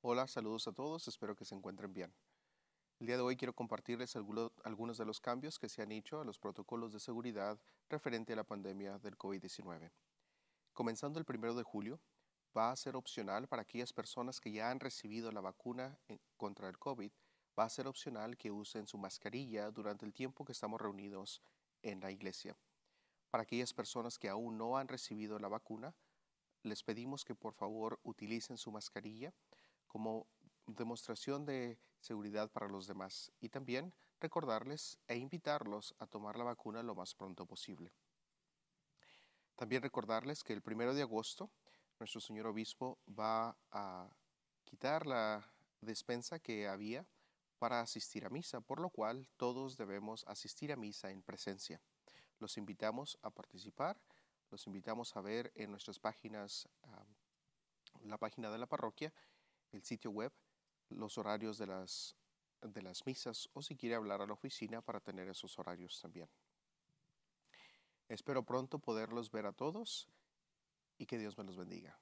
Hola, saludos a todos, espero que se encuentren bien. El día de hoy quiero compartirles algunos de los cambios que se han hecho a los protocolos de seguridad referente a la pandemia del COVID-19. Comenzando el 1 de julio, va a ser opcional para aquellas personas que ya han recibido la vacuna contra el COVID, va a ser opcional que usen su mascarilla durante el tiempo que estamos reunidos en la iglesia. Para aquellas personas que aún no han recibido la vacuna, les pedimos que por favor utilicen su mascarilla como demostración de seguridad para los demás y también recordarles e invitarlos a tomar la vacuna lo más pronto posible. También recordarles que el primero de agosto nuestro señor obispo va a quitar la despensa que había para asistir a misa, por lo cual todos debemos asistir a misa en presencia. Los invitamos a participar, los invitamos a ver en nuestras páginas, ah, la página de la parroquia el sitio web, los horarios de las, de las misas o si quiere hablar a la oficina para tener esos horarios también. Espero pronto poderlos ver a todos y que Dios me los bendiga.